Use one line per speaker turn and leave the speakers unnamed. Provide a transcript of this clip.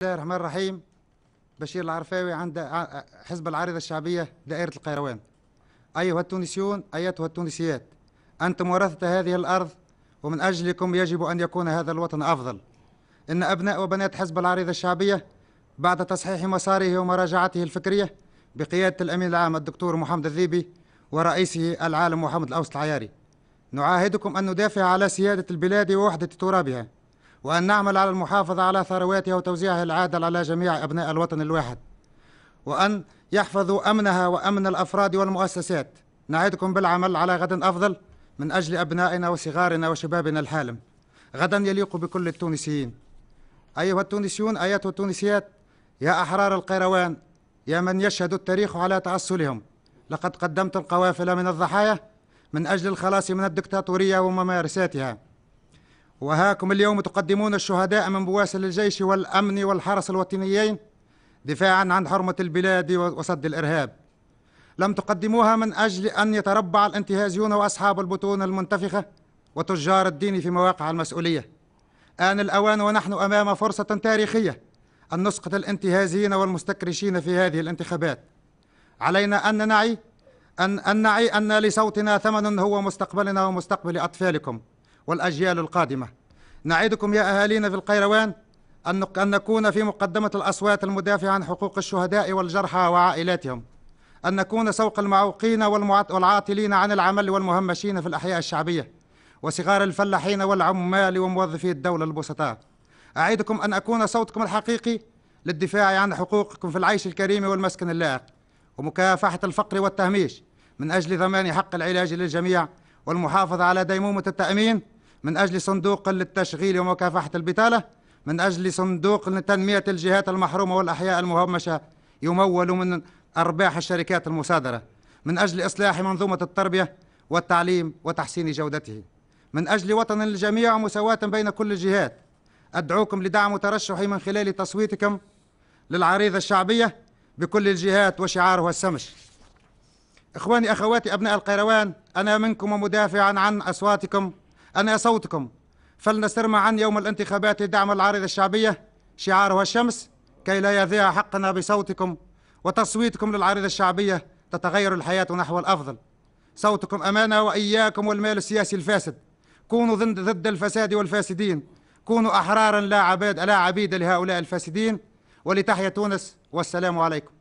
الله الرحمن الرحيم بشير العرفاوي عند حزب العارضة الشعبية دائرة القيروان أيها التونسيون أيتها التونسيات أنتم ورثة هذه الأرض ومن أجلكم يجب أن يكون هذا الوطن أفضل إن أبناء وبنات حزب العارضة الشعبية بعد تصحيح مساره ومراجعته الفكرية بقيادة الأمين العام الدكتور محمد الذيبي ورئيسه العالم محمد الأوس العياري نعاهدكم أن ندافع على سيادة البلاد ووحدة ترابها وأن نعمل على المحافظة على ثرواتها وتوزيعها العادل على جميع أبناء الوطن الواحد وأن يحفظوا أمنها وأمن الأفراد والمؤسسات نعدكم بالعمل على غد أفضل من أجل أبنائنا وصغارنا وشبابنا الحالم غدا يليق بكل التونسيين أيها التونسيون أيها التونسيات يا أحرار القيروان يا من يشهد التاريخ على تعسلهم لقد قدمت القوافل من الضحايا من أجل الخلاص من الدكتاتورية وممارساتها وهاكم اليوم تقدمون الشهداء من بواسل الجيش والأمن والحرس الوطنيين دفاعا عن حرمة البلاد وسد الإرهاب لم تقدموها من أجل أن يتربع الانتهازيون وأصحاب البطون المنتفخة وتجار الدين في مواقع المسؤولية آن الأوان ونحن أمام فرصة تاريخية أن نسقط الانتهازيين والمستكرشين في هذه الانتخابات علينا أن نعي أن, أن نعي أن لصوتنا ثمن هو مستقبلنا ومستقبل أطفالكم والأجيال القادمة نعدكم يا أهالينا في القيروان أن نكون في مقدمة الأصوات المدافعة عن حقوق الشهداء والجرحى وعائلاتهم أن نكون سوق المعوقين والعاطلين عن العمل والمهمشين في الأحياء الشعبية وصغار الفلاحين والعمال وموظفي الدولة البسطاء أعيدكم أن أكون صوتكم الحقيقي للدفاع عن حقوقكم في العيش الكريم والمسكن اللائق ومكافحة الفقر والتهميش من أجل ضمان حق العلاج للجميع والمحافظة على ديمومة التأمين من أجل صندوق للتشغيل ومكافحة البطالة من أجل صندوق لتنمية الجهات المحرومة والأحياء المهمشة يمول من أرباح الشركات المصادرة من أجل إصلاح منظومة التربية والتعليم وتحسين جودته من أجل وطن الجميع ومساواة بين كل الجهات أدعوكم لدعم ترشحي من خلال تصويتكم للعريضة الشعبية بكل الجهات وشعارها السمش إخواني أخواتي أبناء القيروان أنا منكم ومدافعا عن أصواتكم أنا صوتكم فلنسترم معا يوم الانتخابات دعم العارضة الشعبية شعارها الشمس كي لا يذيع حقنا بصوتكم وتصويتكم للعارضة الشعبية تتغير الحياة نحو الأفضل صوتكم أمانة وإياكم والمال السياسي الفاسد كونوا ضد, ضد الفساد والفاسدين كونوا أحرارا لا عباد لا عبيد لهؤلاء الفاسدين ولتحيا تونس والسلام عليكم